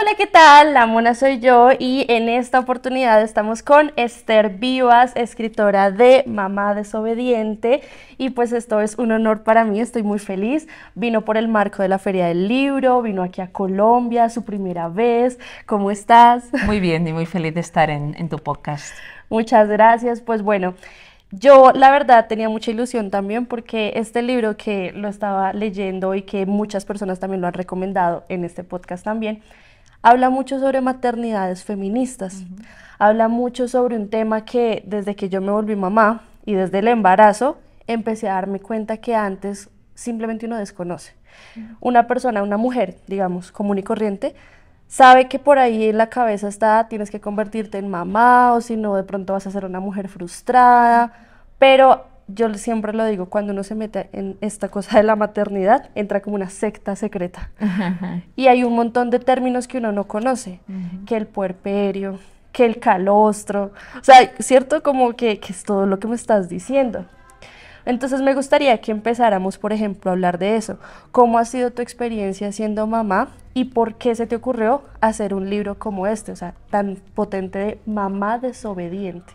Hola, ¿qué tal? La Mona soy yo y en esta oportunidad estamos con Esther Vivas, escritora de Mamá Desobediente y pues esto es un honor para mí, estoy muy feliz. Vino por el marco de la Feria del Libro, vino aquí a Colombia, su primera vez. ¿Cómo estás? Muy bien y muy feliz de estar en, en tu podcast. Muchas gracias, pues bueno. Yo la verdad tenía mucha ilusión también porque este libro que lo estaba leyendo y que muchas personas también lo han recomendado en este podcast también, habla mucho sobre maternidades feministas, habla mucho sobre un tema que desde que yo me volví mamá y desde el embarazo empecé a darme cuenta que antes simplemente uno desconoce. Una persona, una mujer, digamos, común y corriente, sabe que por ahí en la cabeza está, tienes que convertirte en mamá o si no, de pronto vas a ser una mujer frustrada, pero yo siempre lo digo, cuando uno se mete en esta cosa de la maternidad, entra como una secta secreta. Y hay un montón de términos que uno no conoce, que el puerperio, que el calostro, o sea, ¿cierto? Como que, que es todo lo que me estás diciendo. Entonces me gustaría que empezáramos, por ejemplo, a hablar de eso. ¿Cómo ha sido tu experiencia siendo mamá y por qué se te ocurrió hacer un libro como este, o sea, tan potente de mamá desobediente?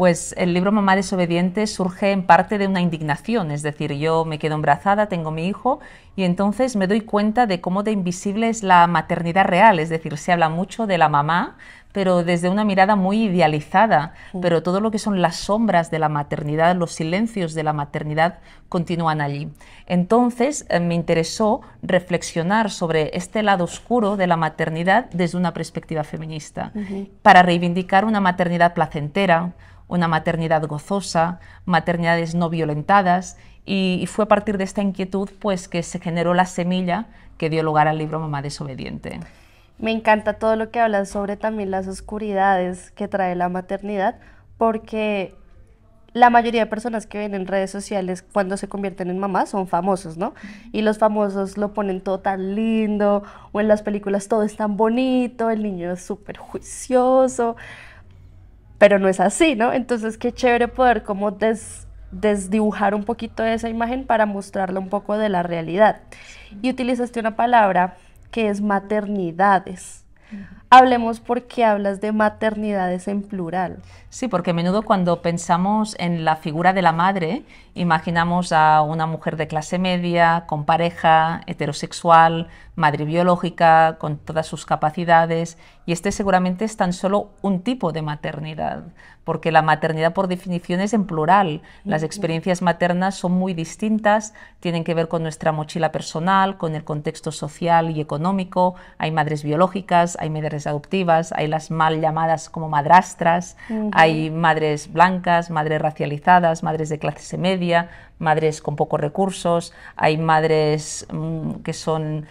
pues el libro Mamá desobediente surge en parte de una indignación, es decir, yo me quedo embarazada, tengo mi hijo y entonces me doy cuenta de cómo de invisible es la maternidad real, es decir, se habla mucho de la mamá, pero desde una mirada muy idealizada, pero todo lo que son las sombras de la maternidad, los silencios de la maternidad continúan allí. Entonces eh, me interesó reflexionar sobre este lado oscuro de la maternidad desde una perspectiva feminista, para reivindicar una maternidad placentera, una maternidad gozosa, maternidades no violentadas, y, fue a partir de esta inquietud pues, que se generó la semilla que dio lugar al libro Mamá Desobediente. Me encanta todo lo que hablas sobre también las oscuridades que trae la maternidad, porque la mayoría de personas que ven en redes sociales cuando se convierten en mamás son famosos, ¿no? Y los famosos lo ponen todo tan lindo, o en las películas todo es tan bonito, el niño es súper juicioso, pero no es así, ¿no? Entonces, qué chévere poder como des, desdibujar un poquito de esa imagen para mostrarle un poco de la realidad. Y utilizaste una palabra que es maternidades. Hablemos porque hablas de maternidades en plural. Sí, porque a menudo cuando pensamos en la figura de la madre, imaginamos a una mujer de clase media, con pareja, heterosexual, madre biológica, con todas sus capacidades, y este seguramente es tan solo un tipo de maternidad, porque la maternidad por definición es en plural. Las experiencias maternas son muy distintas, tienen que ver con nuestra mochila personal, con el contexto social y económico, hay madres biológicas, hay madres adoptivas, hay las mal llamadas como madrastras, hay madres blancas, madres racializadas, madres de clase media, madres con pocos recursos, hay madres mm, que son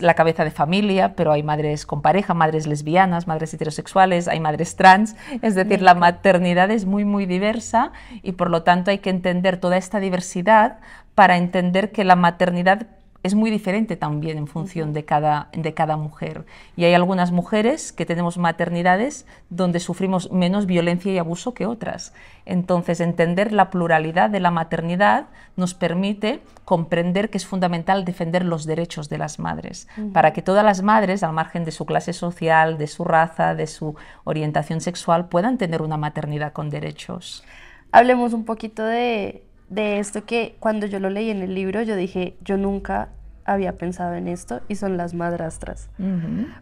la cabeza de familia, pero hay madres con pareja, madres lesbianas, madres heterosexuales, hay madres trans, es decir, la maternidad es muy, muy diversa y por lo tanto hay que entender toda esta diversidad para entender que la maternidad es muy diferente también en función de cada, de cada mujer. Y hay algunas mujeres que tenemos maternidades donde sufrimos menos violencia y abuso que otras. Entonces, entender la pluralidad de la maternidad nos permite comprender que es fundamental defender los derechos de las madres, para que todas las madres, al margen de su clase social, de su raza, de su orientación sexual, puedan tener una maternidad con derechos. Hablemos un poquito de de esto que cuando yo lo leí en el libro, yo dije, yo nunca había pensado en esto y son las madrastras.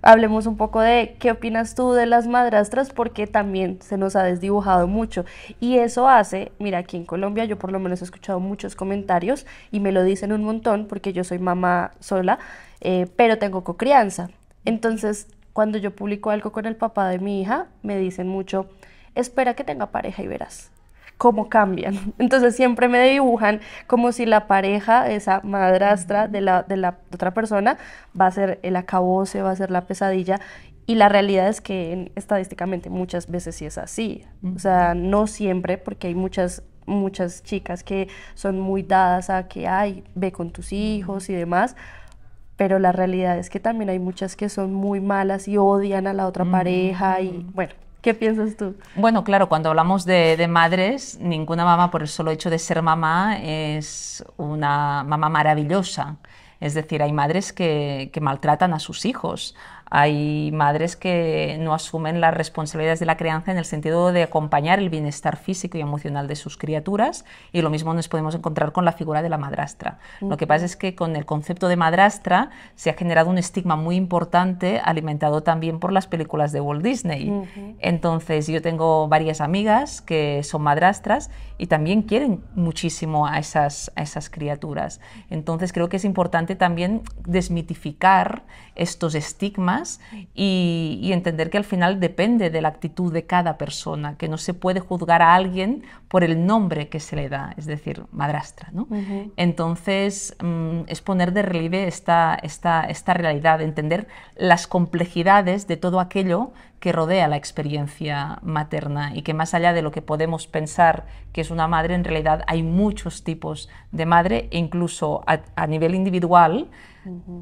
Hablemos un poco de qué opinas tú de las madrastras porque también se nos ha desdibujado mucho y eso hace, mira, aquí en Colombia yo por lo menos he escuchado muchos comentarios y me lo dicen un montón porque yo soy mamá sola, eh, pero tengo cocrianza. Entonces, cuando yo publico algo con el papá de mi hija, me dicen mucho, espera que tenga pareja y verás cómo cambian. Entonces siempre me dibujan como si la pareja, esa madrastra de la, otra persona, va a ser el acabose, va a ser la pesadilla. Y la realidad es que estadísticamente muchas veces sí es así. O sea, no siempre, porque hay muchas muchas chicas que son muy dadas a que, ay, ve con tus hijos y demás, pero la realidad es que también hay muchas que son muy malas y odian a la otra pareja y bueno, ¿Qué piensas tú? Bueno, claro, cuando hablamos de, madres, ninguna mamá por el solo hecho de ser mamá es una mamá maravillosa. Es decir, hay madres que, que maltratan a sus hijos, hay madres que no asumen las responsabilidades de la crianza en el sentido de acompañar el bienestar físico y emocional de sus criaturas y lo mismo nos podemos encontrar con la figura de la madrastra. Lo que pasa es que con el concepto de madrastra se ha generado un estigma muy importante alimentado también por las películas de Walt Disney. Entonces yo tengo varias amigas que son madrastras y también quieren muchísimo a esas, a esas criaturas. Entonces creo que es importante también desmitificar estos estigmas y, entender que al final depende de la actitud de cada persona, que no se puede juzgar a alguien por el nombre que se le da, es decir, madrastra. ¿no? Entonces, mm, es poner de relieve esta, esta, esta realidad, entender las complejidades de todo aquello que rodea la experiencia materna y que más allá de lo que podemos pensar que es una madre, en realidad hay muchos tipos de madre e incluso a, nivel individual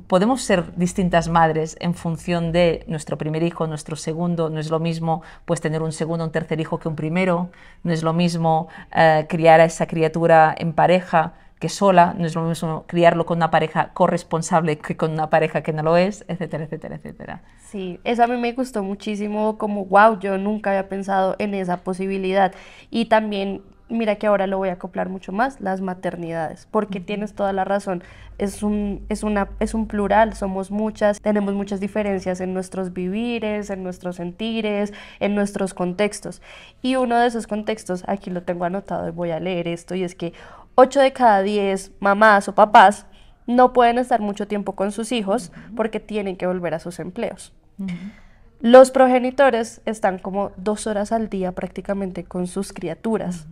podemos ser distintas madres en función de nuestro primer hijo, nuestro segundo, no es lo mismo pues tener un segundo, un tercer hijo que un primero, no es lo mismo eh, criar a esa criatura en pareja que sola, no es lo mismo criarlo con una pareja corresponsable que con una pareja que no lo es, etcétera, etcétera, etcétera. Sí, eso a mí me gustó muchísimo, como wow, yo nunca había pensado en esa posibilidad. Y también, mira que ahora lo voy a acoplar mucho más, las maternidades, porque tienes toda la razón, es un, es, una, es un plural, somos muchas, tenemos muchas diferencias en nuestros vivires, en nuestros sentires, en nuestros contextos. Y uno de esos contextos, aquí lo tengo anotado y voy a leer esto, y es que 8 de cada 10 mamás o papás no pueden estar mucho tiempo con sus hijos porque tienen que volver a sus empleos. Los progenitores están como dos horas al día prácticamente con sus criaturas.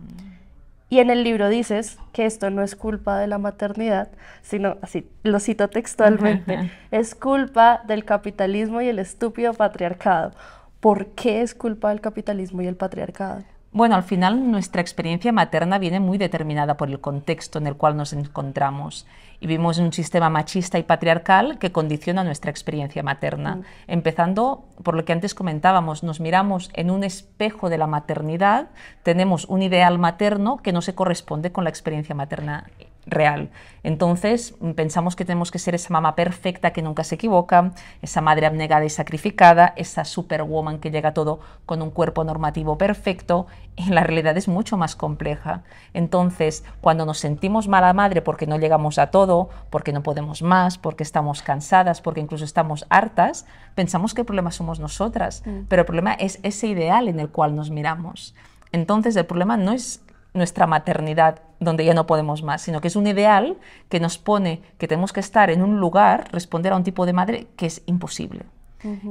Y en el libro dices que esto no es culpa de la maternidad, sino, así lo cito textualmente, es culpa del capitalismo y el estúpido patriarcado. ¿Por qué es culpa del capitalismo y el patriarcado? Bueno, al final nuestra experiencia materna viene muy determinada por el contexto en el cual nos encontramos. Y vivimos en un sistema machista y patriarcal que condiciona nuestra experiencia materna. Mm. Empezando por lo que antes comentábamos, nos miramos en un espejo de la maternidad, tenemos un ideal materno que no se corresponde con la experiencia materna real. Entonces, mm, pensamos que tenemos que ser esa mamá perfecta que nunca se equivoca, esa madre abnegada y sacrificada, esa superwoman que llega todo con un cuerpo normativo perfecto, En la realidad es mucho más compleja. Entonces, cuando nos sentimos mala madre porque no llegamos a todo, porque no podemos más, porque estamos cansadas, porque incluso estamos hartas, pensamos que el problema somos nosotras, mm. pero el problema es ese ideal en el cual nos miramos. Entonces, el problema no es nuestra maternidad donde ya no podemos más, sino que es un ideal que nos pone que tenemos que estar en un lugar, responder a un tipo de madre que es imposible.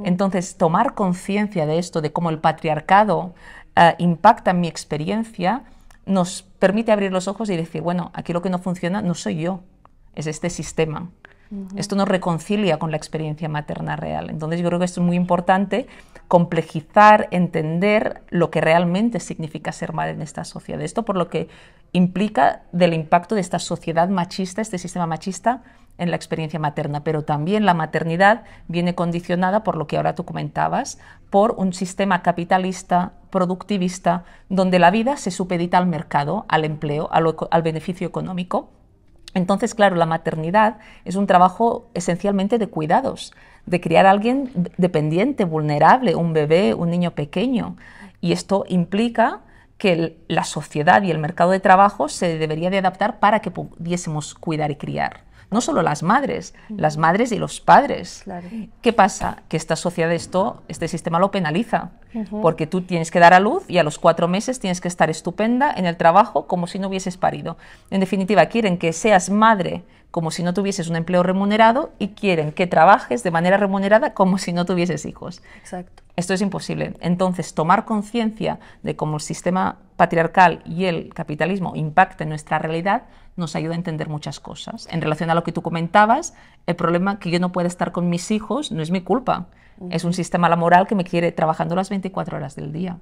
Entonces, tomar conciencia de esto, de cómo el patriarcado eh, impacta en mi experiencia, nos permite abrir los ojos y decir, bueno, aquí lo que no funciona no soy yo, es este sistema. Esto nos reconcilia con la experiencia materna real. Entonces yo creo que es muy importante, complejizar, entender lo que realmente significa ser madre en esta sociedad. Esto por lo que implica del impacto de esta sociedad machista, este sistema machista en la experiencia materna, pero también la maternidad viene condicionada por lo que ahora tú comentabas, por un sistema capitalista, productivista, donde la vida se supedita al mercado, al empleo, al beneficio económico, entonces, claro, la maternidad es un trabajo esencialmente de cuidados, de criar a alguien dependiente, vulnerable, un bebé, un niño pequeño. Y esto implica que la sociedad y el mercado de trabajo se debería de adaptar para que pudiésemos cuidar y criar no solo las madres, las madres y los padres. ¿Qué pasa? Que esta sociedad, esto, este sistema lo penaliza, porque tú tienes que dar a luz y a los cuatro meses tienes que estar estupenda en el trabajo como si no hubieses parido. En definitiva, quieren que seas madre como si no tuvieses un empleo remunerado y quieren que trabajes de manera remunerada como si no tuvieses hijos. Exacto. Esto es imposible. Entonces, tomar conciencia de cómo el sistema patriarcal y el capitalismo impacta nuestra realidad nos ayuda a entender muchas cosas. En relación a lo que tú comentabas, el problema que yo no pueda estar con mis hijos no es mi culpa. Es un sistema laboral que me quiere trabajando las 24 horas del día.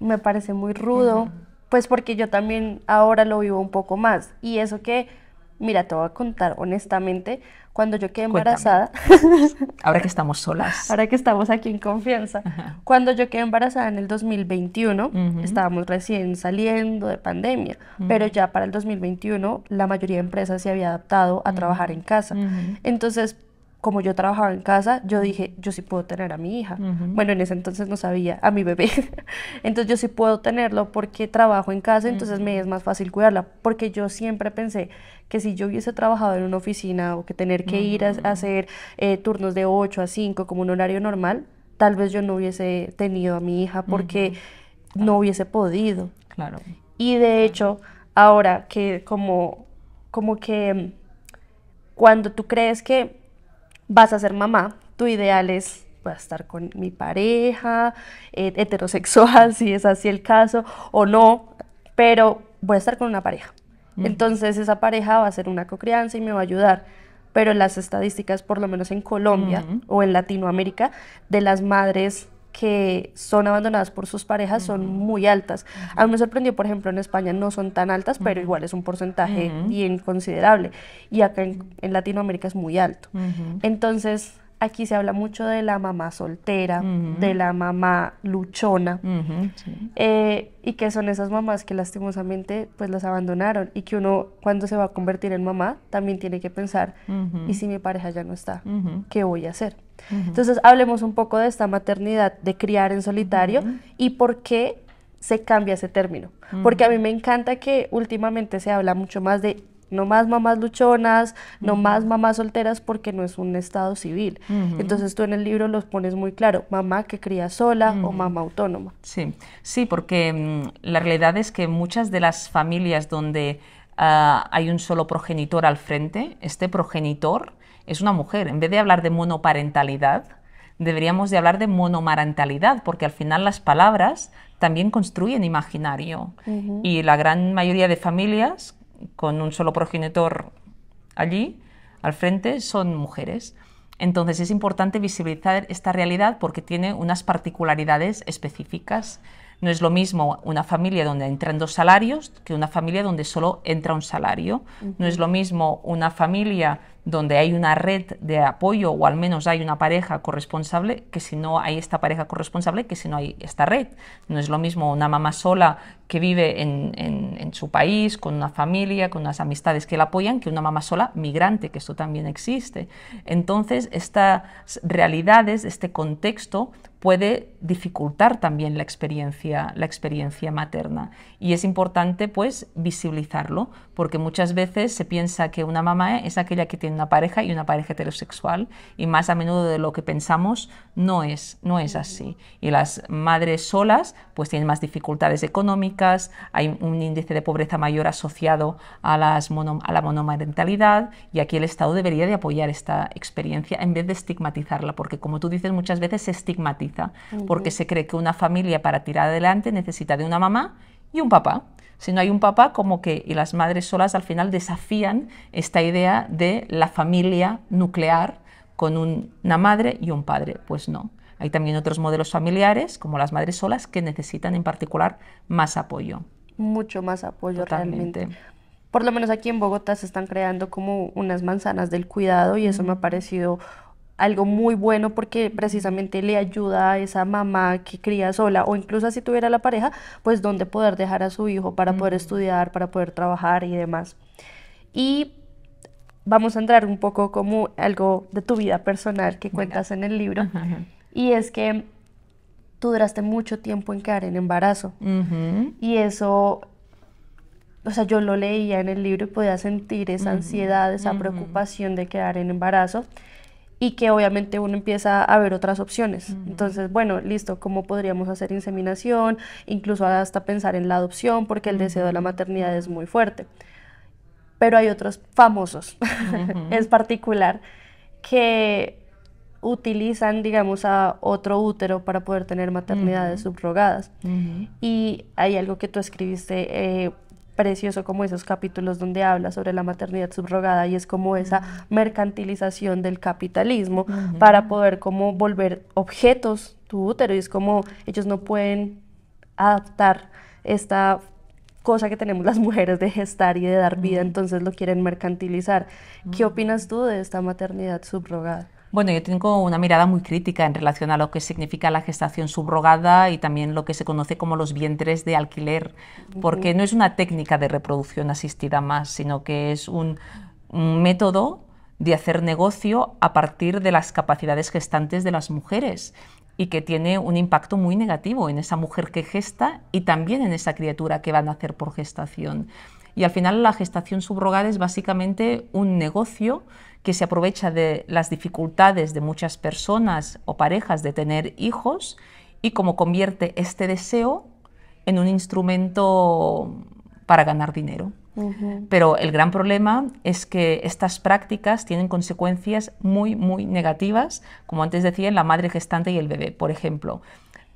Me parece muy rudo, pues porque yo también ahora lo vivo un poco más. Y eso que Mira, te voy a contar honestamente, cuando yo quedé embarazada... ahora que estamos solas. Ahora que estamos aquí en confianza. Cuando yo quedé embarazada en el 2021, estábamos recién saliendo de pandemia, pero ya para el 2021 la mayoría de empresas se había adaptado a trabajar en casa. Entonces, como yo trabajaba en casa, yo dije, yo sí puedo tener a mi hija. Bueno, en ese entonces no sabía, a mi bebé. entonces yo sí puedo tenerlo porque trabajo en casa, entonces me es más fácil cuidarla, porque yo siempre pensé que si yo hubiese trabajado en una oficina o que tener que ir a, mm. hacer eh, turnos de 8 a 5 como un horario normal, tal vez yo no hubiese tenido a mi hija porque no hubiese podido. Claro. Y de hecho, ahora que como, como que mm, cuando tú crees que vas a ser mamá, tu ideal es estar con mi pareja, eh, heterosexual, si es así el caso, o no, pero voy a estar con una pareja. Entonces esa pareja va a ser una cocrianza y me va a ayudar. Pero las estadísticas, por lo menos en Colombia o en Latinoamérica, de las madres que son abandonadas por sus parejas son muy altas. A mí me sorprendió, por ejemplo, en España no son tan altas, pero igual es un porcentaje bien considerable. Y acá en Latinoamérica es muy alto. Entonces, aquí se habla mucho de la mamá soltera, de la mamá luchona, eh, y que son esas mamás que lastimosamente pues las abandonaron y que uno cuando se va a convertir en mamá también tiene que pensar, ¿y si mi pareja ya no está? ¿Qué voy a hacer? Entonces hablemos un poco de esta maternidad, de criar en solitario y por qué se cambia ese término. Porque a mí me encanta que últimamente se habla mucho más de no más mamás luchonas, no más mamás solteras porque no es un estado civil. Entonces tú en el libro los pones muy claro, mamá que cría sola o mamá autónoma. Sí, sí, porque mm, la realidad es que muchas de las familias donde ah, hay un solo progenitor al frente, este progenitor es una mujer. En vez de hablar de monoparentalidad, deberíamos de hablar de monomarentalidad porque al final las palabras también construyen imaginario. Y la gran mayoría de familias con un solo progenitor allí, al frente, son mujeres. Entonces es importante visibilizar esta realidad porque tiene unas particularidades específicas. No es lo mismo una familia donde entran dos salarios que una familia donde solo entra un salario. No es lo mismo una familia donde hay una red de apoyo o al menos hay una pareja corresponsable, que si no hay esta pareja corresponsable, que si no hay esta red. No es lo mismo una mamá sola que vive en, su país, con una familia, con unas amistades que la apoyan, que una mamá sola migrante, que esto también existe. Entonces, estas realidades, este contexto puede dificultar también la experiencia, la experiencia materna. Y es importante pues visibilizarlo, porque muchas veces se piensa que una mamá es aquella que tiene una pareja y una pareja heterosexual y más a menudo de lo que pensamos no es, no es así. Y las madres solas pues tienen más dificultades económicas, hay un índice de pobreza mayor asociado a, las a la monomarentalidad y aquí el Estado debería de apoyar esta experiencia en vez de estigmatizarla, porque como tú dices muchas veces se estigmatiza, porque se cree que una familia para tirar adelante necesita de una mamá y un papá. Si no hay un papá, como que, y las madres solas al final desafían esta idea de la familia nuclear con una madre y un padre. Pues no. Hay también otros modelos familiares, como las madres solas, que necesitan en particular más apoyo. Mucho más apoyo realmente. Por lo menos aquí en Bogotá se están creando como unas manzanas del cuidado y eso me ha parecido algo muy bueno porque precisamente le ayuda a esa mamá que cría sola o incluso si tuviera la pareja, pues donde poder dejar a su hijo para poder estudiar, para poder trabajar y demás. Y vamos a entrar un poco como algo de tu vida personal que cuentas en el libro. Y es que tú duraste mucho tiempo en quedar en embarazo. Y eso, o sea, yo lo leía en el libro y podía sentir esa ansiedad, esa preocupación de quedar en embarazo y que obviamente uno empieza a ver otras opciones. Entonces, bueno, listo, ¿cómo podríamos hacer inseminación? Incluso hasta pensar en la adopción, porque el deseo de la maternidad es muy fuerte. Pero hay otros famosos, es particular, que utilizan, digamos, a otro útero para poder tener maternidades subrogadas. Y hay algo que tú escribiste. Eh, precioso como esos capítulos donde habla sobre la maternidad subrogada y es como esa mercantilización del capitalismo para poder como volver objetos tu útero y es como ellos no pueden adaptar esta cosa que tenemos las mujeres de gestar y de dar vida, entonces lo quieren mercantilizar. ¿Qué opinas tú de esta maternidad subrogada? Bueno, yo tengo una mirada muy crítica en relación a lo que significa la gestación subrogada y también lo que se conoce como los vientres de alquiler, porque no es una técnica de reproducción asistida más, sino que es un, método de hacer negocio a partir de las capacidades gestantes de las mujeres y que tiene un impacto muy negativo en esa mujer que gesta y también en esa criatura que va a hacer por gestación. Y al final la gestación subrogada es básicamente un negocio que se aprovecha de las dificultades de muchas personas o parejas de tener hijos y cómo convierte este deseo en un instrumento para ganar dinero. Pero el gran problema es que estas prácticas tienen consecuencias muy, muy negativas, como antes decía, en la madre gestante y el bebé, por ejemplo.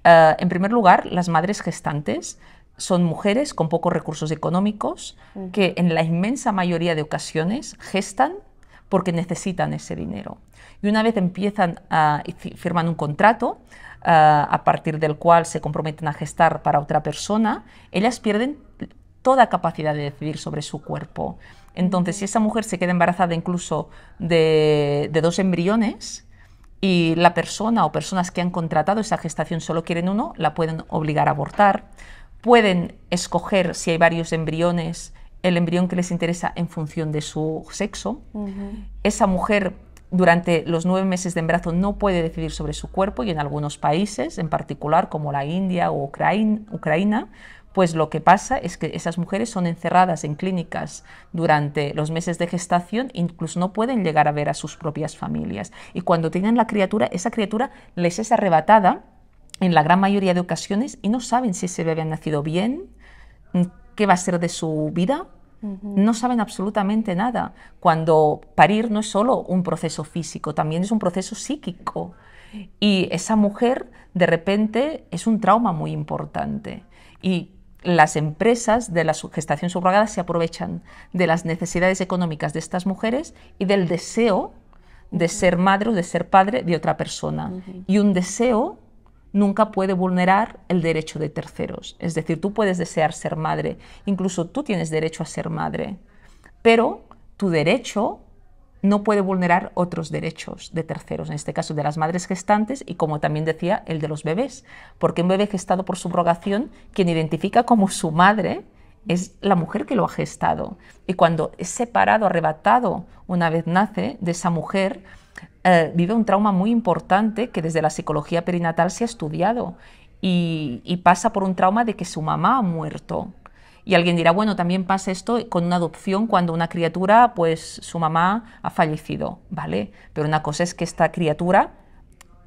Eh, en primer lugar, las madres gestantes son mujeres con pocos recursos económicos que en la inmensa mayoría de ocasiones gestan porque necesitan ese dinero. Y una vez empiezan a, firman un contrato, eh, a partir del cual se comprometen a gestar para otra persona, ellas pierden toda capacidad de decidir sobre su cuerpo. Entonces, si esa mujer se queda embarazada incluso de, dos embriones y la persona o personas que han contratado esa gestación solo quieren uno, la pueden obligar a abortar. Pueden escoger si hay varios embriones el embrión que les interesa en función de su sexo. Esa mujer durante los nueve meses de embarazo no puede decidir sobre su cuerpo y en algunos países, en particular como la India o Ucrania, pues lo que pasa es que esas mujeres son encerradas en clínicas durante los meses de gestación, incluso no pueden llegar a ver a sus propias familias. Y cuando tienen la criatura, esa criatura les es arrebatada en la gran mayoría de ocasiones y no saben si se bebé ha nacido bien, qué va a ser de su vida, no saben absolutamente nada. Cuando parir no es solo un proceso físico, también es un proceso psíquico. Y esa mujer, de repente, es un trauma muy importante. Y las empresas de la gestación subrogada se aprovechan de las necesidades económicas de estas mujeres y del deseo de ser madre o de ser padre de otra persona. Y un deseo nunca puede vulnerar el derecho de terceros. Es decir, tú puedes desear ser madre, incluso tú tienes derecho a ser madre, pero tu derecho no puede vulnerar otros derechos de terceros, en este caso de las madres gestantes y, como también decía, el de los bebés, porque un bebé gestado por subrogación, quien identifica como su madre, es la mujer que lo ha gestado. Y cuando es separado, arrebatado, una vez nace de esa mujer, eh, vive un trauma muy importante que desde la psicología perinatal se ha estudiado y, y pasa por un trauma de que su mamá ha muerto. Y alguien dirá, bueno, también pasa esto con una adopción cuando una criatura, pues su mamá ha fallecido, ¿vale? Pero una cosa es que esta criatura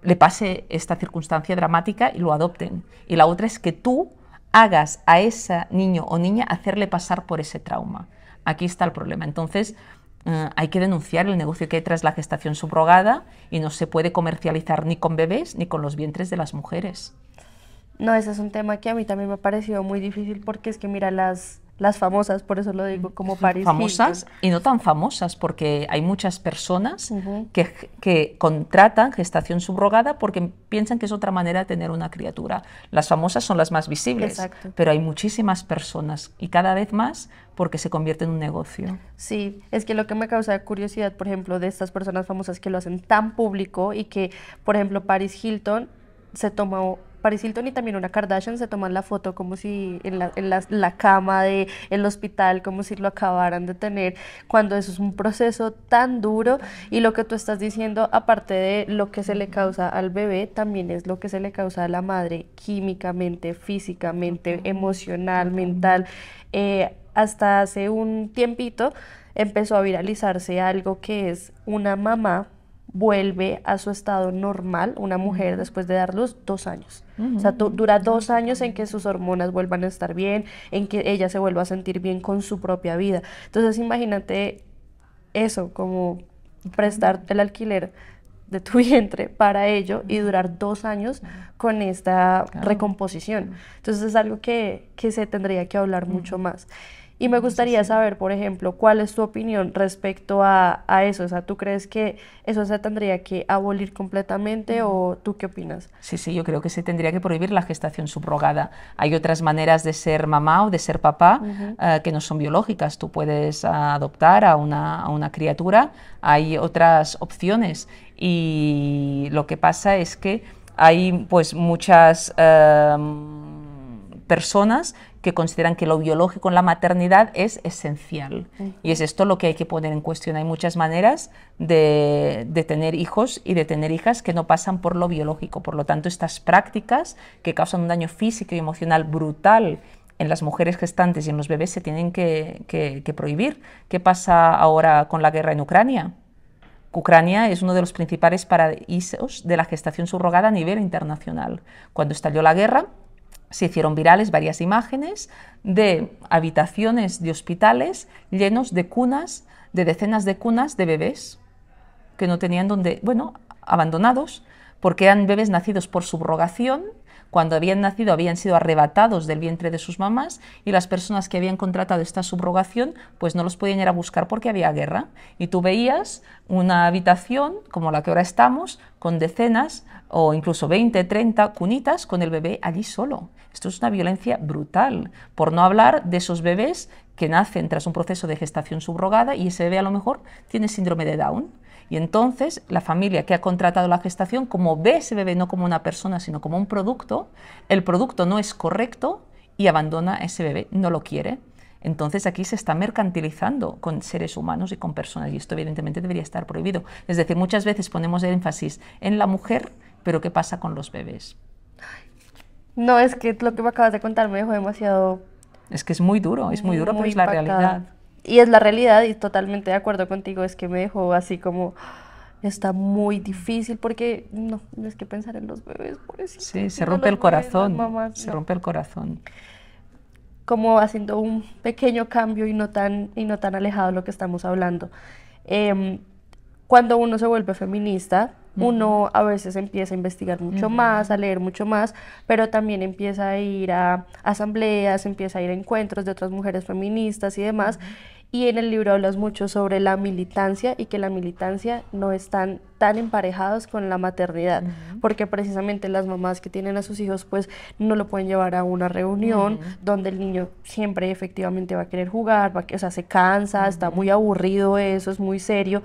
le pase esta circunstancia dramática y lo adopten. Y la otra es que tú hagas a ese niño o niña hacerle pasar por ese trauma. Aquí está el problema. Entonces, eh, hay que denunciar el negocio que hay tras la gestación subrogada y no se puede comercializar ni con bebés ni con los vientres de las mujeres. No, ese es un tema que a mí también me ha parecido muy difícil porque es que mira, las las famosas, por eso lo digo como Paris. Famosas y no tan famosas, porque hay muchas personas que, contratan gestación subrogada porque piensan que es otra manera de tener una criatura. Las famosas son las más visibles, pero hay muchísimas personas y cada vez más porque se convierte en un negocio. Sí, es que lo que me causa curiosidad, por ejemplo, de estas personas famosas que lo hacen tan público y que, por ejemplo, Paris Hilton se tomó Paris Hilton y también una Kardashian se toman la foto como si en la, cama del el hospital, como si lo acabaran de tener, cuando eso es un proceso tan duro y lo que tú estás diciendo, aparte de lo que se le causa al bebé, también es lo que se le causa a la madre, químicamente, físicamente, emocional, mental. Eh, hasta hace un tiempito empezó a viralizarse algo que es una mamá vuelve a su estado normal, una mujer después de dar dos años. O sea, dura dos años en que sus hormonas vuelvan a estar bien, en que ella se vuelva a sentir bien con su propia vida. Entonces imagínate eso, como prestar el alquiler de tu vientre para ello y durar dos años con esta recomposición. Entonces es algo que, que se tendría que hablar mucho más. Y me mm, gustaría saber, por ejemplo, cuál es tu opinión respecto a, eso. O sea, ¿tú crees que eso se tendría que abolir completamente o mm. tú qué opinas? Sí, sí, yo creo que se tendría que prohibir la gestación subrogada. Hay otras maneras de ser mamá o de ser papá eh, que no son biológicas. Tú puedes adoptar a una, a una criatura, hay otras opciones. Y lo que pasa es que hay pues muchas em, personas que consideran que lo biológico en la maternidad es esencial. Y es esto lo que hay que poner en cuestión. Hay muchas maneras de, tener hijos y de tener hijas que no pasan por lo biológico. Por lo tanto, estas prácticas que causan un daño físico y emocional brutal en las mujeres gestantes y en los bebés se tienen que, que prohibir. ¿Qué pasa ahora con la guerra en Ucrania? Ucrania es uno de los principales paraísos de la gestación subrogada a nivel internacional. Cuando estalló la guerra, se hicieron virales varias imágenes de habitaciones de hospitales llenos de cunas, de decenas de cunas de bebés que no tenían donde, bueno, abandonados, porque eran bebés nacidos por subrogación cuando habían nacido habían sido arrebatados del vientre de sus mamás y las personas que habían contratado esta subrogación pues no los podían ir a buscar porque había guerra. Y tú veías una habitación como la que ahora estamos con decenas o incluso 20, 30 cunitas con el bebé allí solo. Esto es una violencia brutal, por no hablar de esos bebés que nacen tras un proceso de gestación subrogada y ese bebé a lo mejor tiene síndrome de Down y entonces la familia que ha contratado la gestación, como ve ese bebé no como una persona, sino como un producto, el producto no es correcto y abandona a ese bebé, no lo quiere. Entonces aquí se está mercantilizando con seres humanos y con personas y esto evidentemente debería estar prohibido. Es decir, muchas veces ponemos énfasis en la mujer, pero ¿qué pasa con los bebés? No, es que lo que me acabas de contar me dejó demasiado... Es que es muy duro, es muy, duro, pero es la realidad y es la realidad y totalmente de acuerdo contigo, es que me dejó así como está muy difícil porque no es que pensar en los bebés, por eso. Sí, se rompe el corazón, se rompe el corazón. Como haciendo un pequeño cambio y no tan y no tan alejado de lo que estamos hablando. Em, cuando uno se vuelve feminista, uno a veces empieza a investigar mucho más, a leer mucho más, pero también empieza a ir a asambleas, empieza a ir a encuentros de otras mujeres feministas y demás y en el libro hablas mucho sobre la militancia y que la militancia no están tan emparejados con la maternidad, porque precisamente las mamás que tienen a sus hijos pues no lo pueden llevar a una reunión donde el niño siempre efectivamente va a querer jugar, va a, o sea, se cansa, está muy aburrido eso, es muy serio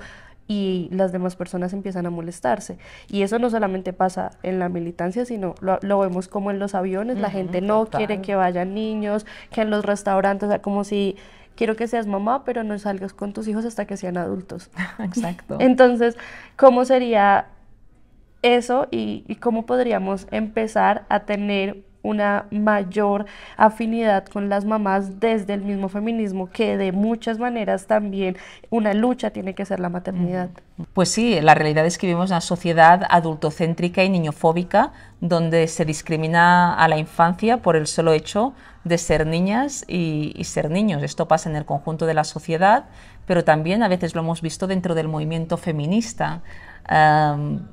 y las demás personas empiezan a molestarse. Y eso no solamente pasa en la militancia, sino lo, vemos como en los aviones, la gente no quiere que vayan niños, que en los restaurantes, o sea, como si quiero que seas mamá, pero no salgas con tus hijos hasta que sean adultos. Exacto. Entonces, ¿cómo sería eso y, cómo podríamos empezar a tener una mayor afinidad con las mamás desde el mismo feminismo, que de muchas maneras también una lucha tiene que ser la maternidad. Pues sí, la realidad es que vivimos una sociedad adultocéntrica y niñofóbica, donde se discrimina a la infancia por el solo hecho de ser niñas y, y ser niños. Esto pasa en el conjunto de la sociedad, pero también a veces lo hemos visto dentro del movimiento feminista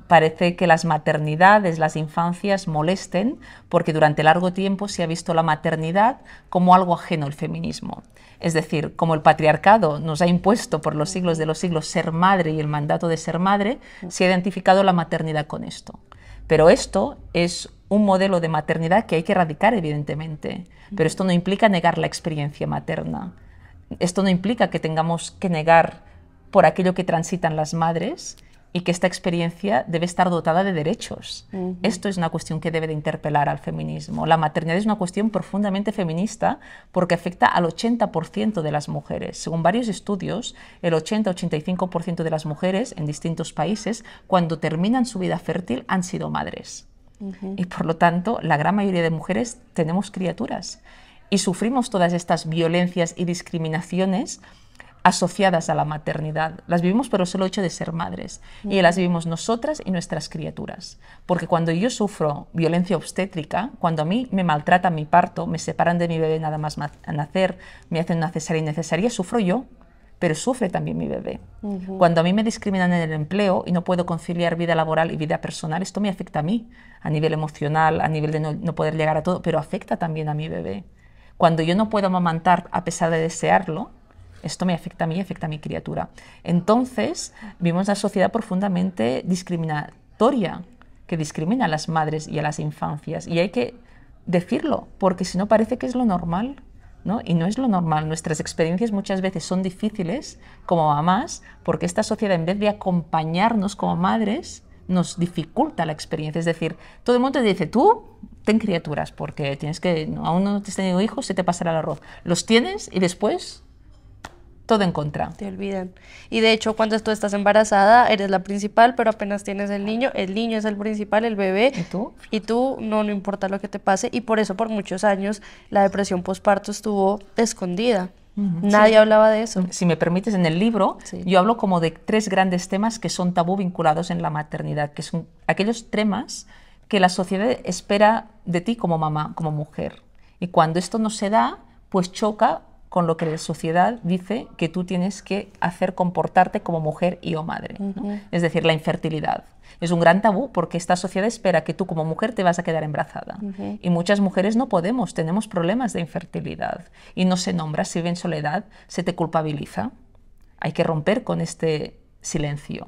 parece que las maternidades, las infancias molesten porque durante largo tiempo se ha visto la maternidad como algo ajeno al feminismo. Es decir, como el patriarcado nos ha impuesto por los siglos de los siglos ser madre y el mandato de ser madre, se ha identificado la maternidad con esto. Pero esto es un modelo de maternidad que hay que erradicar, evidentemente. Pero esto no implica negar la experiencia materna. Esto no implica que tengamos que negar por aquello que transitan las madres y que esta experiencia debe estar dotada de derechos. Esto es una cuestión que debe de interpelar al feminismo. La maternidad es una cuestión profundamente feminista porque afecta al 80% de las mujeres. Según varios estudios, el 80-85% de las mujeres en distintos países, cuando terminan su vida fértil, han sido madres. Y por lo tanto, la gran mayoría de mujeres tenemos criaturas y sufrimos todas estas violencias y discriminaciones asociadas a la maternidad. Las vivimos por el solo hecho de ser madres y las vivimos nosotras y nuestras criaturas. Porque cuando yo sufro violencia obstétrica, cuando a mí me maltratan mi parto, me separan de mi bebé nada más nacer, me hacen una cesárea innecesaria, sufro yo, pero sufre también mi bebé. Cuando a mí me discriminan en el empleo y no puedo conciliar vida laboral y vida personal, esto me afecta a mí, a nivel emocional, a nivel de no poder llegar a todo, pero afecta también a mi bebé. Cuando yo no puedo amamantar a pesar de desearlo, esto me afecta a mí, afecta a mi criatura. Entonces, vimos una sociedad profundamente discriminatoria, que discrimina a las madres y a las infancias. Y hay que decirlo, porque si no parece que es lo normal. ¿No? Y no es lo normal. Nuestras experiencias muchas veces son difíciles como mamás, porque esta sociedad, en vez de acompañarnos como madres, nos dificulta la experiencia. Es decir, todo el mundo te dice, tú ten criaturas, porque tienes que, aún no te has tenido hijos, se te pasará el arroz. Los tienes y después todo en contra. Te olvidan. Y de hecho, cuando tú estás embarazada, eres la principal, pero apenas tienes el niño, el niño es el principal, el bebé. ¿Y tú? Y tú, no, no importa lo que te pase. Y por eso, por muchos años, la depresión postparto estuvo escondida. Nadie hablaba de eso. Si me permites, en el libro yo hablo como de tres grandes temas que son tabú vinculados en la maternidad, que son aquellos temas que la sociedad espera de ti como mamá, como mujer. Y cuando esto no se da, pues choca con lo que la sociedad dice que tú tienes que hacer comportarte como mujer y o madre, es decir, la infertilidad. Es un gran tabú porque esta sociedad espera que tú como mujer te vas a quedar embarazada. Y muchas mujeres no podemos, tenemos problemas de infertilidad y no se nombra, si vive soledad, se te culpabiliza. Hay que romper con este silencio.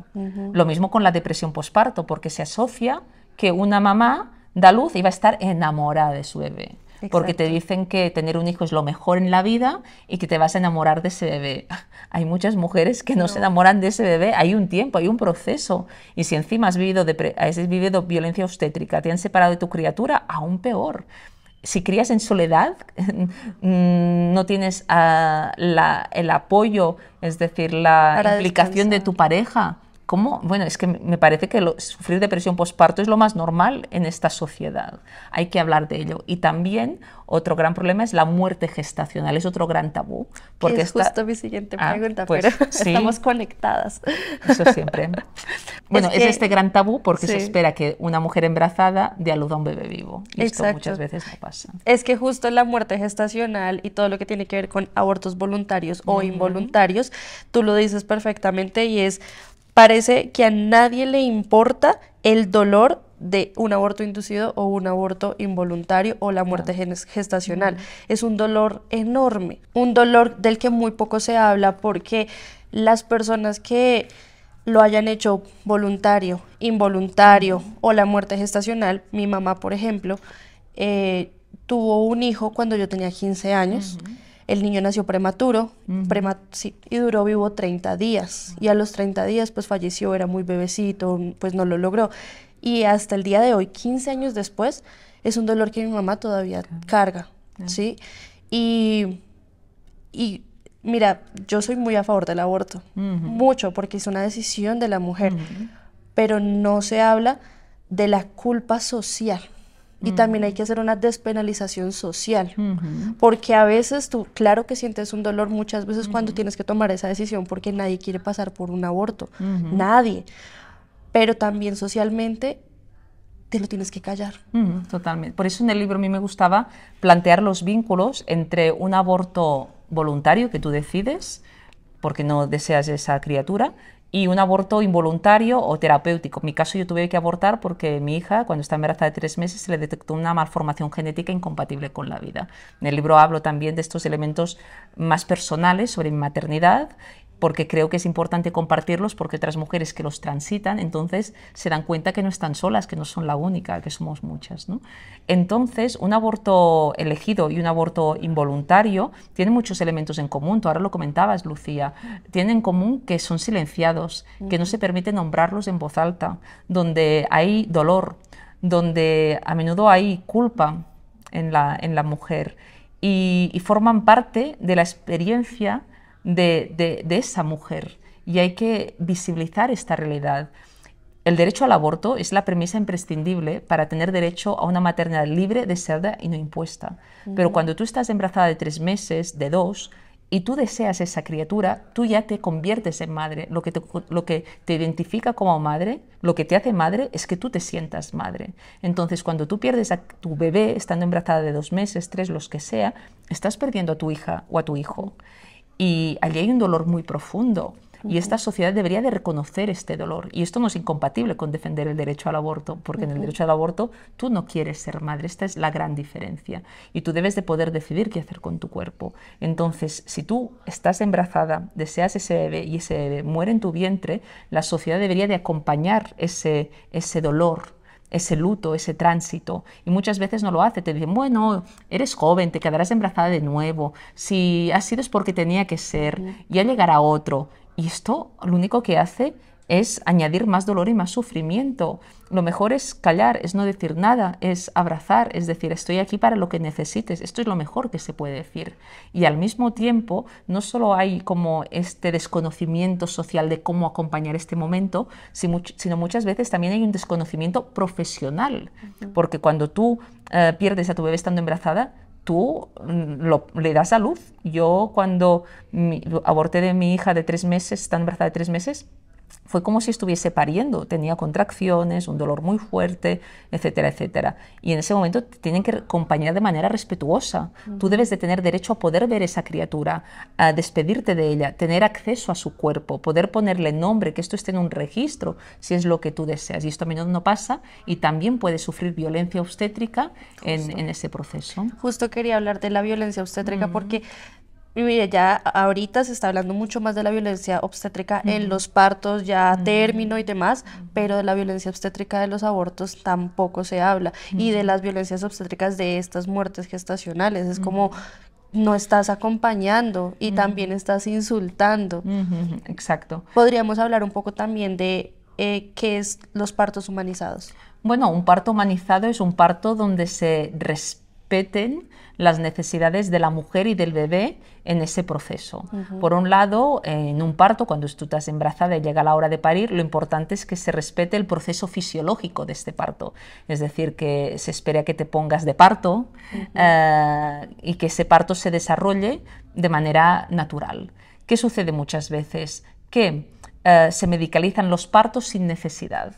Lo mismo con la depresión posparto porque se asocia que una mamá da luz y va a estar enamorada de su bebé porque te dicen que tener un hijo es lo mejor en la vida y que te vas a enamorar de ese bebé. Hay muchas mujeres que no, se enamoran de ese bebé, hay un tiempo, hay un proceso. Y si encima has vivido, vivido violencia obstétrica, te han separado de tu criatura, aún peor si crías en soledad, mm, no tienes ah, el apoyo, es decir, la implicación de tu pareja bueno, es que me parece que sufrir depresión postparto es lo más normal en esta sociedad. Hay que hablar de ello. Y también otro gran problema es la muerte gestacional, es otro gran tabú. Porque es justo mi siguiente ah, pregunta, pues, pero estamos conectadas. Eso siempre. Bueno, es, este gran tabú porque se espera que una mujer embarazada dé a a un bebé vivo. Y esto muchas veces no pasa. Es que justo la muerte gestacional y todo lo que tiene que ver con abortos voluntarios o involuntarios, tú lo dices perfectamente y es parece que a nadie le importa el dolor de un aborto inducido o un aborto involuntario o la muerte gestacional. Es un dolor enorme, un dolor del que muy poco se habla porque las personas que lo hayan hecho voluntario, involuntario o la muerte gestacional, mi mamá, por ejemplo, eh, tuvo un hijo cuando yo tenía 15 años. El niño nació prematuro y duró vivo 30 días. Y a los 30 días pues falleció, era muy bebecito, pues no lo logró. Y hasta el día de hoy, 15 años después, es un dolor que mi mamá todavía carga, ¿sí? Y, y mira, yo soy muy a favor del aborto, mucho, porque es una decisión de la mujer, pero no se habla de la culpa social y también hay que hacer una despenalización social, porque a veces tú, claro que sientes un dolor muchas veces cuando tienes que tomar esa decisión, porque nadie quiere pasar por un aborto, nadie, pero también socialmente te lo tienes que callar. totalmente. Por eso en el libro a mí me gustaba plantear los vínculos entre un aborto voluntario que tú decides, porque no deseas esa criatura, y un aborto involuntario o terapéutico. En mi caso yo tuve que abortar porque mi hija, cuando estaba embarazada de tres meses, se le detectó una malformación genética incompatible con la vida. En el libro hablo también de estos elementos más personales sobre mi maternidad porque creo que es importante compartirlos porque otras mujeres que los transitan entonces se dan cuenta que no están solas, que no son la única, que somos muchas. Entonces, un aborto elegido y un aborto involuntario tienen muchos elementos en común, tú ahora lo comentabas, Lucía, tienen en común que son silenciados, que no se permite nombrarlos en voz alta, donde hay dolor, donde a menudo hay culpa en la, en la mujer. Y, y, forman parte de la experiencia de, esa mujer y hay que visibilizar esta realidad. El derecho al aborto es la premisa imprescindible para tener derecho a una maternidad libre, deseada y no impuesta. Pero cuando tú estás embarazada de tres meses, de dos, y tú deseas esa criatura, tú ya te conviertes en madre. Lo que, lo que te identifica como madre, lo que te hace madre, es que tú te sientas madre. Entonces, cuando tú pierdes a tu bebé, estando embarazada de dos meses, tres, los que sea, estás perdiendo a tu hija o a tu hijo. Y allí hay un dolor muy profundo. Y esta sociedad debería de reconocer este dolor. Y esto no es incompatible con defender el derecho al aborto, porque en el derecho al aborto tú no quieres ser madre. Esta es la gran diferencia. Y tú debes de poder decidir qué hacer con tu cuerpo. Entonces, si tú estás embarazada, deseas ese bebé y ese bebé muere en tu vientre, la sociedad debería de acompañar ese, ese dolor ese luto, ese tránsito. Y muchas veces no lo hace. Te dicen, bueno, eres joven, te quedarás embarazada de nuevo. Si ha sido es porque tenía que ser, ya llegará otro. Y esto lo único que hace es añadir más dolor y más sufrimiento. Lo mejor es callar, es no decir nada, es abrazar, es decir, estoy aquí para lo que necesites. Esto es lo mejor que se puede decir. Y al mismo tiempo, no solo hay como este desconocimiento social de cómo acompañar este momento, sino muchas veces también hay un desconocimiento profesional. Porque cuando tú eh, pierdes a tu bebé estando embarazada, tú mm, le das a luz. Yo cuando aborté de mi hija de tres meses, está embarazada de tres meses, fue como si estuviese pariendo, tenía contracciones, un dolor muy fuerte, etcétera, etcétera. Y en ese momento tienen que acompañar de manera respetuosa. Tú debes de tener derecho a poder ver esa criatura, a despedirte de ella, tener acceso a su cuerpo, poder ponerle nombre, que esto esté en un registro, si es lo que tú deseas. Y esto a menudo no pasa y también puede sufrir violencia obstétrica en, ese proceso. Justo quería hablar de la violencia obstétrica porque mire, ya ahorita se está hablando mucho más de la violencia obstétrica en los partos, ya a término y demás, pero de la violencia obstétrica de los abortos tampoco se habla. Y de las violencias obstétricas de estas muertes gestacionales. Es como no estás acompañando y también estás insultando. Exacto. Podríamos hablar un poco también de eh, qué es los partos humanizados. Bueno, un parto humanizado es un parto donde se respeta respeten las necesidades de la mujer y del bebé en ese proceso. Por un lado, en un parto, cuando tú estás embarazada y llega la hora de parir, lo importante es que se respete el proceso fisiológico de este parto. Es decir, que se espere a que te pongas de parto eh, y que ese parto se desarrolle de manera natural. ¿Qué sucede muchas veces? Que eh, se medicalizan los partos sin necesidad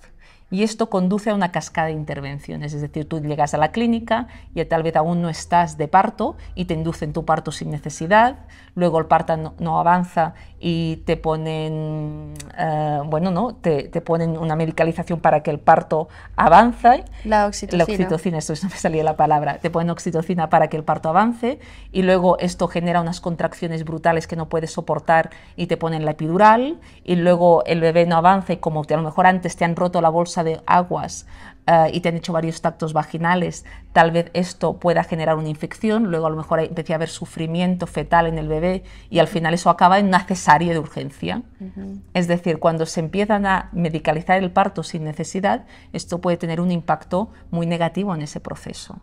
y esto conduce a una cascada de intervenciones, es decir, tú llegas a la clínica y tal vez aún no estás de parto y te inducen tu parto sin necesidad, luego el parto no, avanza y te ponen, eh, bueno, ¿no? Te, ponen una medicalización para que el parto avance. La oxitocina. La oxitocina, eso no me salía la palabra. Te ponen oxitocina para que el parto avance y luego esto genera unas contracciones brutales que no puedes soportar y te ponen la epidural y luego el bebé no avanza y como te, a lo mejor antes te han roto la bolsa de aguas, eh, y te han hecho varios tactos vaginales, tal vez esto pueda generar una infección, luego a lo mejor empieza a haber sufrimiento fetal en el bebé y al final eso acaba en una cesárea de urgencia. Es decir, cuando se empiezan a medicalizar el parto sin necesidad, esto puede tener un impacto muy negativo en ese proceso.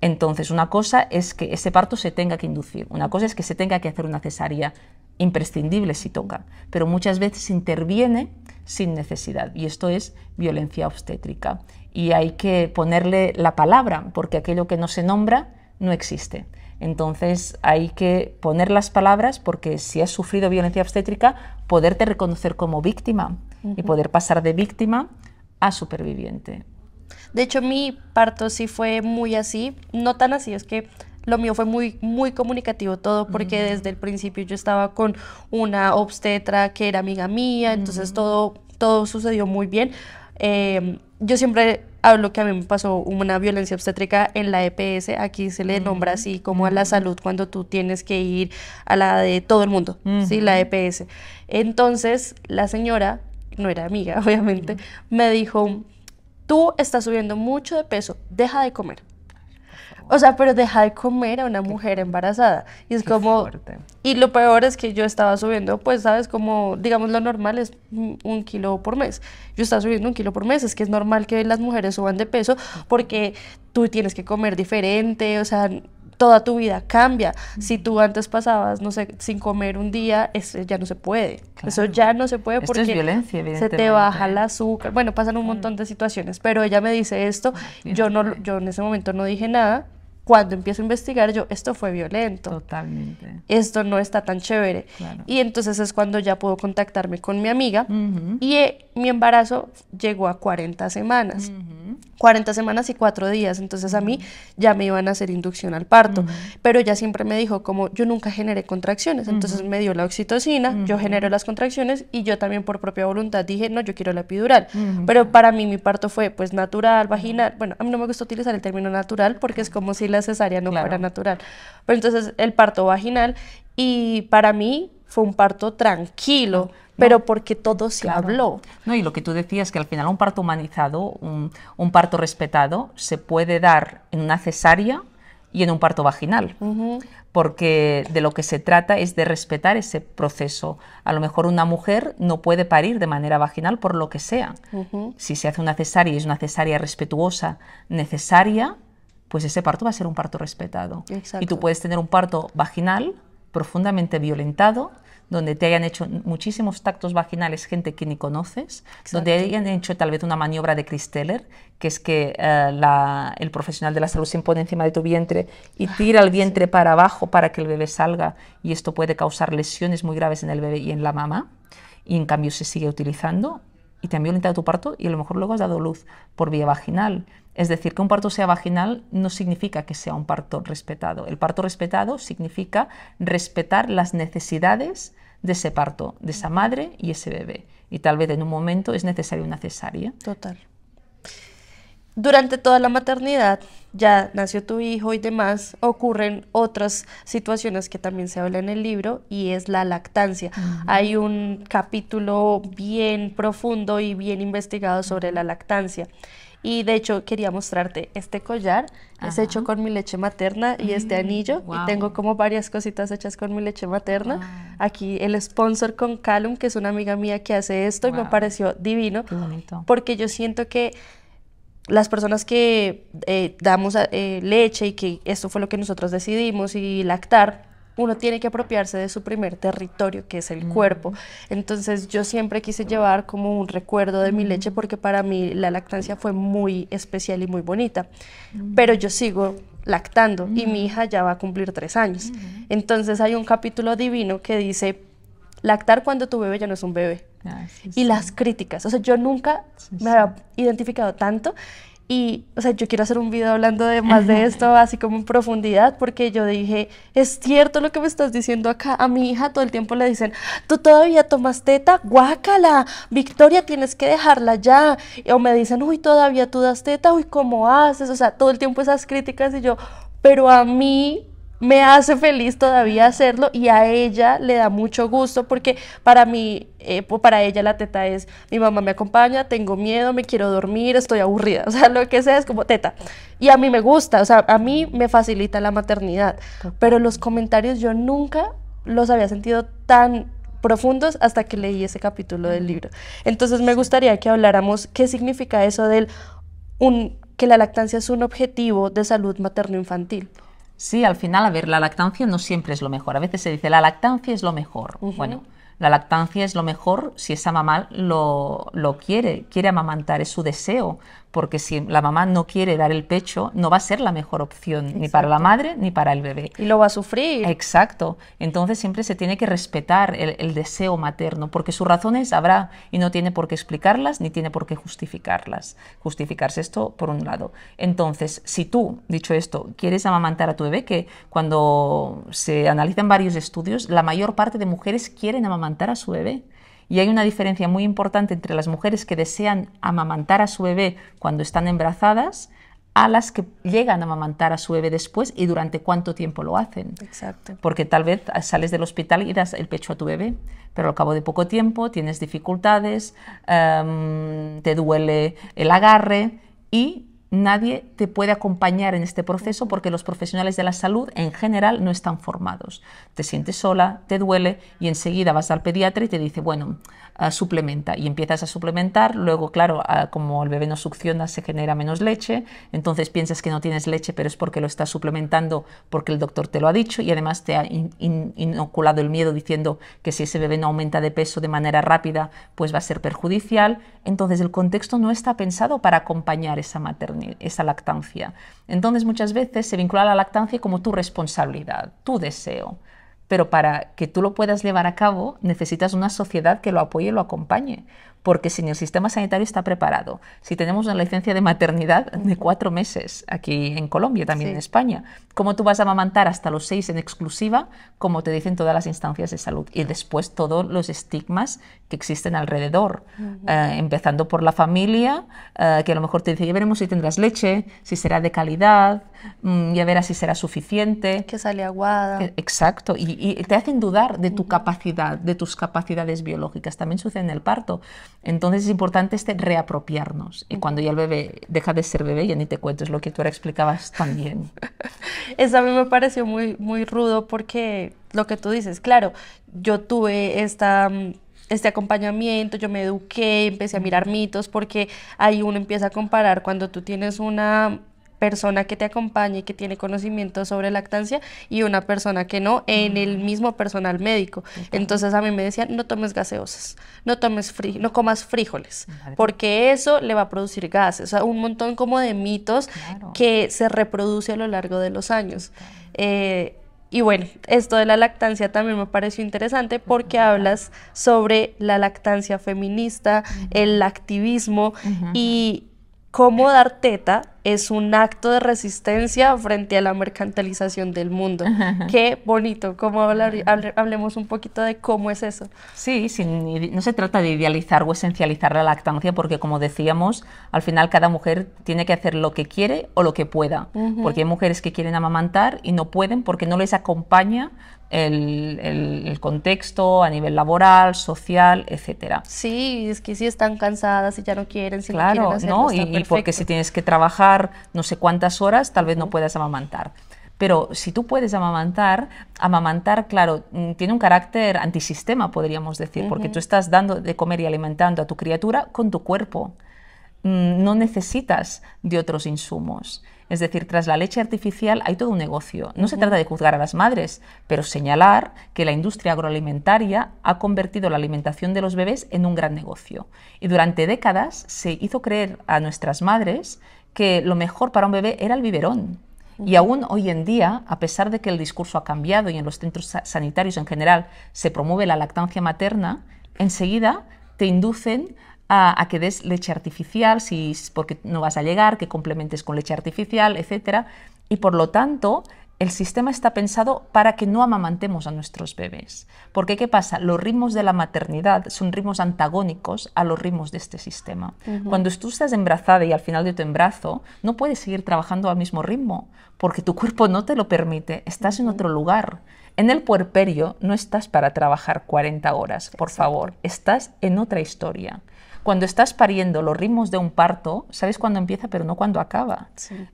Entonces, una cosa es que ese parto se tenga que inducir, una cosa es que se tenga que hacer una cesárea imprescindible si toca, pero muchas veces interviene sin necesidad y esto es violencia obstétrica y hay que ponerle la palabra, porque aquello que no se nombra no existe. Entonces hay que poner las palabras porque si has sufrido violencia obstétrica, poderte reconocer como víctima y poder pasar de víctima a superviviente. De hecho, mi parto sí fue muy así, no tan así, es que lo mío fue muy, muy comunicativo todo, porque desde el principio yo estaba con una obstetra que era amiga mía, entonces todo, todo sucedió muy bien. Em, yo siempre hablo que a mí me pasó una violencia obstétrica en la EPS, aquí se le nombra así como a la salud cuando tú tienes que ir a la de todo el mundo, ¿sí? La EPS. Entonces, la señora, no era amiga, obviamente, me dijo, tú estás subiendo mucho de peso, deja de comer. O sea, pero deja de comer a una mujer embarazada. Y es como... Y lo peor es que yo estaba subiendo, pues, ¿sabes? Como, digamos, lo normal es un kilo por mes. Yo estaba subiendo un kilo por mes. Es que es normal que las mujeres suban de peso porque tú tienes que comer diferente, o sea, toda tu vida cambia. Si tú antes pasabas, no sé, sin comer un día, eso ya no se puede. Eso ya no se puede porque se te baja el ¿eh? azúcar. Bueno, pasan un montón de situaciones, pero ella me dice esto, yo no yo en ese momento no dije nada cuando empiezo a investigar yo, esto fue violento. Totalmente. Esto no está tan chévere. Y entonces es cuando ya puedo contactarme con mi amiga y eh, mi embarazo llegó a 40 semanas. 40 semanas y 4 días, entonces a mí ya me iban a hacer inducción al parto, pero ella siempre me dijo como yo nunca generé contracciones, entonces me dio la oxitocina, yo genero las contracciones y yo también por propia voluntad dije, no, yo quiero la epidural, pero para mí mi parto fue pues natural, vaginal, bueno, a mí no me gusta utilizar el término natural porque es como si la cesárea no fuera natural, pero entonces el parto vaginal y para mí fue un parto tranquilo pero porque todo se habló. No, y lo que tú decías, que al final un parto humanizado, un, parto respetado, se puede dar en una cesárea y en un parto vaginal. Porque de lo que se trata es de respetar ese proceso. A lo mejor una mujer no puede parir de manera vaginal por lo que sea. Si se hace una cesárea y es una cesárea respetuosa, necesaria, pues ese parto va a ser un parto respetado. Y tú puedes tener un parto vaginal profundamente violentado donde te hayan hecho muchísimos tactos vaginales gente que ni conoces, donde hayan hecho tal vez una maniobra de Christeller, que es que eh, el profesional de la salud se impone encima de tu vientre y ah, tira el vientre para abajo para que el bebé salga y esto puede causar lesiones muy graves en el bebé y en la mamá y en cambio se sigue utilizando y te han violentado tu parto y a lo mejor luego has dado luz por vía vaginal es decir, que un parto sea vaginal no significa que sea un parto respetado. El parto respetado significa respetar las necesidades de ese parto, de esa madre y ese bebé. Y tal vez en un momento es necesario una cesárea. Total. Durante toda la maternidad, ya nació tu hijo y demás, ocurren otras situaciones que también se habla en el libro y es la lactancia. Hay un capítulo bien profundo y bien investigado sobre la lactancia. Y de hecho quería mostrarte este collar, es hecho con mi leche materna y este anillo. Y tengo como varias cositas hechas con mi leche materna. Aquí el sponsor con Calum, que es una amiga mía que hace esto y me pareció divino. Porque yo siento que las personas que eh, damos eh, leche y que esto fue lo que nosotros decidimos y lactar, uno tiene que apropiarse de su primer territorio, que es el mm. cuerpo. Entonces yo siempre quise llevar como un recuerdo de mi mm. leche porque para mí la lactancia fue muy especial y muy bonita. Mm. Pero yo sigo lactando y mi hija ya va a cumplir tres años. Entonces hay un capítulo divino que dice, lactar cuando tu bebé ya no es un bebé. Ah, y las críticas, o sea, yo nunca me había identificado tanto y, o sea, yo quiero hacer un video hablando de más de esto, así como en profundidad, porque yo dije, es cierto lo que me estás diciendo acá. A mi hija todo el tiempo le dicen, tú todavía tomas teta, guácala, Victoria, tienes que dejarla ya. O me dicen, uy, todavía tú das teta, uy, ¿cómo haces? O sea, todo el tiempo esas críticas y yo, pero a mí me hace feliz todavía hacerlo y a ella le da mucho gusto porque para mí, eh, para ella la teta es, mi mamá me acompaña, tengo miedo, me quiero dormir, estoy aburrida, o sea, lo que sea es como teta. Y a mí me gusta, o sea, a mí me facilita la maternidad, pero los comentarios yo nunca los había sentido tan profundos hasta que leí ese capítulo del libro. Entonces me gustaría que habláramos qué significa eso del que la lactancia es un objetivo de salud materno-infantil. Sí, al final, a ver, la lactancia no siempre es lo mejor. A veces se dice, la lactancia es lo mejor. Bueno, la lactancia es lo mejor si esa mamá lo, lo, quiere, quiere amamantar, es su deseo, porque si la mamá no quiere dar el pecho, no va a ser la mejor opción, ni para la madre ni para el bebé. Y lo va a sufrir. Exacto. Entonces siempre se tiene que respetar el, deseo materno, porque sus razones habrá y no tiene por qué explicarlas ni tiene por qué justificarlas. Justificarse esto por un lado. Entonces, si tú, dicho esto, quieres amamantar a tu bebé, que cuando se analizan varios estudios, la mayor parte de mujeres quieren amamantar a su bebé y hay una diferencia muy importante entre las mujeres que desean amamantar a su bebé cuando están embarazadas a las que llegan a amamantar a su bebé después y durante cuánto tiempo lo hacen. Exacto. Porque tal vez sales del hospital y das el pecho a tu bebé, pero al cabo de poco tiempo tienes dificultades, em, te duele el agarre y Nadie te puede acompañar en este proceso porque los profesionales de la salud en general no están formados. Te sientes sola, te duele y enseguida vas al pediatra y te dice, bueno, ah, suplementa. Y empiezas a suplementar, luego, claro, ah, como el bebé no succiona, se genera menos leche, entonces piensas que no tienes leche, pero es porque lo estás suplementando porque el doctor te lo ha dicho y además te ha inoculado el miedo diciendo que si ese bebé no aumenta de peso de manera rápida, pues va a ser perjudicial. Entonces el contexto no está pensado para acompañar esa maternidad esa lactancia. Entonces muchas veces se vincula a la lactancia como tu responsabilidad, tu deseo. Pero para que tú lo puedas llevar a cabo necesitas una sociedad que lo apoye y lo acompañe porque si el sistema sanitario está preparado, si tenemos una licencia de maternidad de cuatro meses aquí en Colombia, también en España, ¿cómo tú vas a amamantar hasta los seis en exclusiva, como te dicen todas las instancias de salud? Y después todos los estigmas que existen alrededor, eh, empezando por la familia, eh, que a lo mejor te dice, ya veremos si tendrás leche, si será de calidad, mm, ya verás si será suficiente. Que sale aguada. E, exacto, y, te hacen dudar de tu capacidad, de tus capacidades biológicas. También sucede en el parto. Entonces es importante este reapropiarnos. Y cuando ya el bebé deja de ser bebé, ya ni te cuento, es lo que tú ahora explicabas también. Eso a mí me pareció muy, muy rudo porque lo que tú dices, claro, yo tuve esta mm, este acompañamiento, yo me eduqué, empecé a mirar mitos, porque ahí uno empieza a comparar cuando tú tienes una persona que te acompañe, que tiene conocimiento sobre lactancia y una persona que no en el mm. mismo personal médico. Entonces a mí me decían, no tomes gaseosas, no tomes frí no comas frijoles, porque eso le va a producir gases, o sea, un montón como de mitos que se reproduce a lo largo de los años. Eh, y bueno, esto de la lactancia también me pareció interesante porque hablas sobre la lactancia feminista, el activismo y cómo dar teta es un acto de resistencia frente a la mercantilización del mundo. Qué bonito, cómo hablemos un poquito de cómo es eso. Sí, no se trata de idealizar o esencializar la lactancia, porque como decíamos, al final cada mujer tiene que hacer lo que quiere o lo que pueda, porque hay mujeres que quieren amamantar y no pueden porque no les acompaña el, contexto a nivel laboral, social, etcétera. Sí, es que si sí están cansadas y ya no quieren, si claro, quieren hacerlo, Y, porque si tienes que trabajar no sé cuántas horas, tal vez no puedas amamantar. Pero si tú puedes amamantar, amamantar, claro, mm, tiene un carácter antisistema, podríamos decir, porque tú estás dando de comer y alimentando a tu criatura con tu cuerpo. Mm, no necesitas de otros insumos. Es decir, tras la leche artificial hay todo un negocio. No se trata de juzgar a las madres, pero señalar que la industria agroalimentaria ha convertido la alimentación de los bebés en un gran negocio. Y durante décadas se hizo creer a nuestras madres que lo mejor para un bebé era el biberón. Y aún hoy en día, a pesar de que el discurso ha cambiado y en los centros sanitarios en general se promueve la lactancia materna, enseguida te inducen a, que des leche artificial, si porque no vas a llegar, que complementes con leche artificial, etc. Y por lo tanto, el sistema está pensado para que no amamantemos a nuestros bebés. Porque ¿qué pasa? Los ritmos de la maternidad son ritmos antagónicos a los ritmos de este sistema. Cuando tú estás embarazada y al final de tu embarazo, no puedes seguir trabajando al mismo ritmo, porque tu cuerpo no te lo permite, estás en otro lugar. En el puerperio no estás para trabajar 40 horas, por favor, estás en otra historia. Cuando estás pariendo los ritmos de un parto, sabes cuándo empieza, pero no cuándo acaba.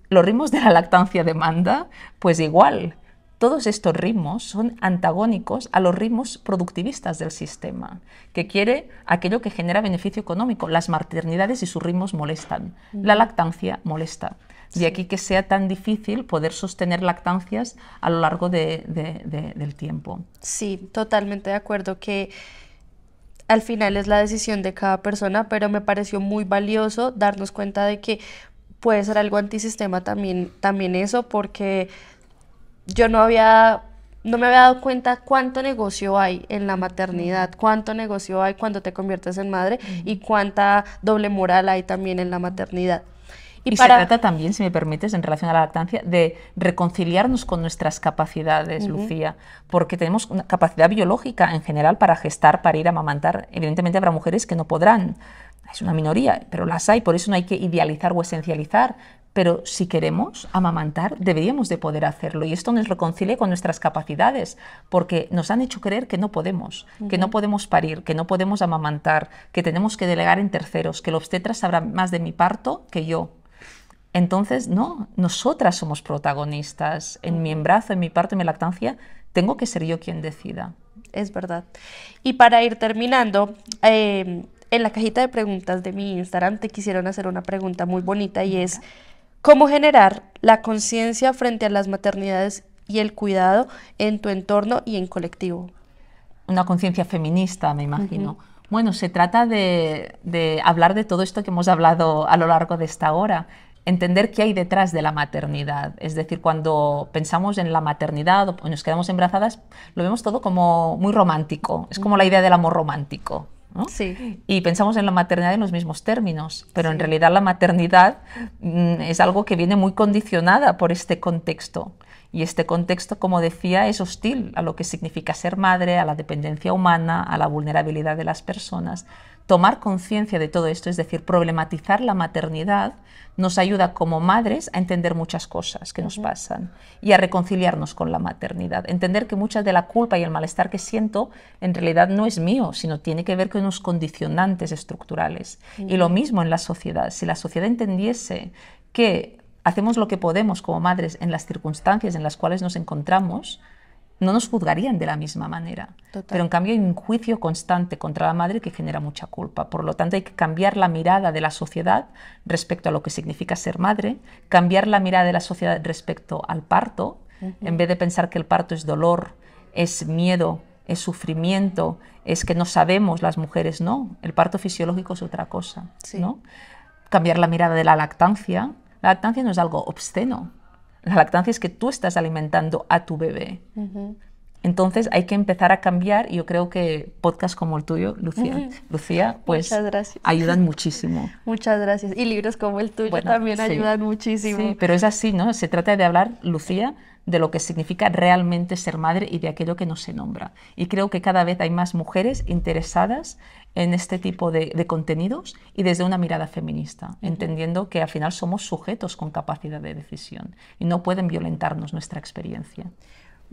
Los ritmos de la lactancia demanda, pues igual. Todos estos ritmos son antagónicos a los ritmos productivistas del sistema, que quiere aquello que genera beneficio económico. Las maternidades y sus ritmos molestan. La lactancia molesta. De aquí que sea tan difícil poder sostener lactancias a lo largo del tiempo. Sí, totalmente de acuerdo que al final es la decisión de cada persona, pero me pareció muy valioso darnos cuenta de que puede ser algo antisistema también, también eso, porque yo no había, no me había dado cuenta cuánto negocio hay en la maternidad, cuánto negocio hay cuando te conviertes en madre y cuánta doble moral hay también en la maternidad. Y, se trata también, si me permites, en relación a la lactancia, de reconciliarnos con nuestras capacidades, Lucía, porque tenemos una capacidad biológica en general para gestar, para ir a amamantar. Evidentemente habrá mujeres que no podrán, es una minoría, pero las hay, por eso no hay que idealizar o esencializar, pero si queremos amamantar, deberíamos de poder hacerlo. Y esto nos reconcilia con nuestras capacidades, porque nos han hecho creer que no podemos, que no podemos parir, que no podemos amamantar, que tenemos que delegar en terceros, que el obstetra sabrá más de mi parto que yo. Entonces, no, nosotras somos protagonistas. En mi embarazo, en mi parte, en mi lactancia, tengo que ser yo quien decida. Es verdad. Y para ir terminando, em, en la cajita de preguntas de mi Instagram te quisieron hacer una pregunta muy bonita y es, ¿cómo generar la conciencia frente a las maternidades y el cuidado en tu entorno y en colectivo? Una conciencia feminista, me imagino. Bueno, se trata de hablar de todo esto que hemos hablado a lo largo de esta hora, entender qué hay detrás de la maternidad. Es decir, cuando pensamos en la maternidad o nos quedamos embarazadas, lo vemos todo como muy romántico. Es como la idea del amor romántico. ¿no? Sí. Y pensamos en la maternidad en los mismos términos, pero en realidad la maternidad mm, es algo que viene muy condicionada por este contexto. Y este contexto, como decía, es hostil a lo que significa ser madre, a la dependencia humana, a la vulnerabilidad de las personas tomar conciencia de todo esto, es decir, problematizar la maternidad, nos ayuda como madres a entender muchas cosas que nos pasan y a reconciliarnos con la maternidad. Entender que mucha de la culpa y el malestar que siento en realidad no es mío, sino tiene que ver con unos condicionantes estructurales. Y lo mismo en la sociedad. Si la sociedad entendiese que hacemos lo que podemos como madres en las circunstancias en las cuales nos encontramos, no nos juzgarían de la misma manera. Pero en cambio hay un juicio constante contra la madre que genera mucha culpa. Por lo tanto hay que cambiar la mirada de la sociedad respecto a lo que significa ser madre, cambiar la mirada de la sociedad respecto al parto, en vez de pensar que el parto es dolor, es miedo, es sufrimiento, es que no sabemos las mujeres, no, el parto fisiológico es otra cosa, ¿no? Cambiar la mirada de la lactancia, la lactancia no es algo obsceno, la lactancia es que tú estás alimentando a tu bebé. Entonces hay que empezar a cambiar y yo creo que podcasts como el tuyo, Lucía, Lucía pues ayudan muchísimo. Muchas gracias. Y libros como el tuyo también ayudan muchísimo. Sí, pero es así, ¿no? Se trata de hablar, Lucía, de lo que significa realmente ser madre y de aquello que no se nombra. Y creo que cada vez hay más mujeres interesadas en este tipo de, contenidos y desde una mirada feminista, entendiendo que al final somos sujetos con capacidad de decisión y no pueden violentarnos nuestra experiencia.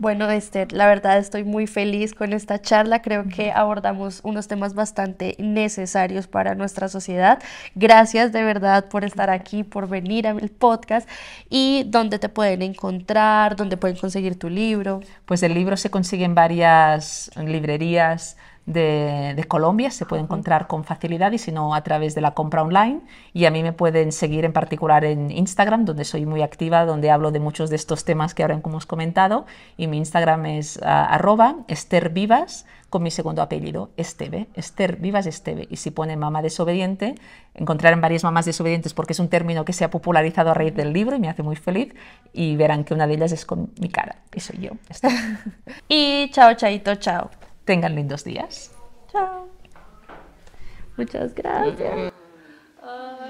Bueno, Esther, la verdad estoy muy feliz con esta charla. Creo que abordamos unos temas bastante necesarios para nuestra sociedad. Gracias de verdad por estar aquí, por venir al podcast y dónde te pueden encontrar, dónde pueden conseguir tu libro. Pues el libro se consigue en varias librerías de, Colombia, se puede encontrar con facilidad y si no a través de la compra online. Y a mí me pueden seguir en particular en Instagram, donde soy muy activa, donde hablo de muchos de estos temas que ahora hemos comentado. Y mi Instagram es arroba Esther Vivas con mi segundo apellido, Esteve, Esther Vivas Esteve. Y si pone mamá desobediente, encontrarán varias mamás desobedientes porque es un término que se ha popularizado a raíz del libro y me hace muy feliz. Y verán que una de ellas es con mi cara, que soy yo. y chao, chaito, chao. Tengan lindos días. Chao. Muchas gracias. Ah.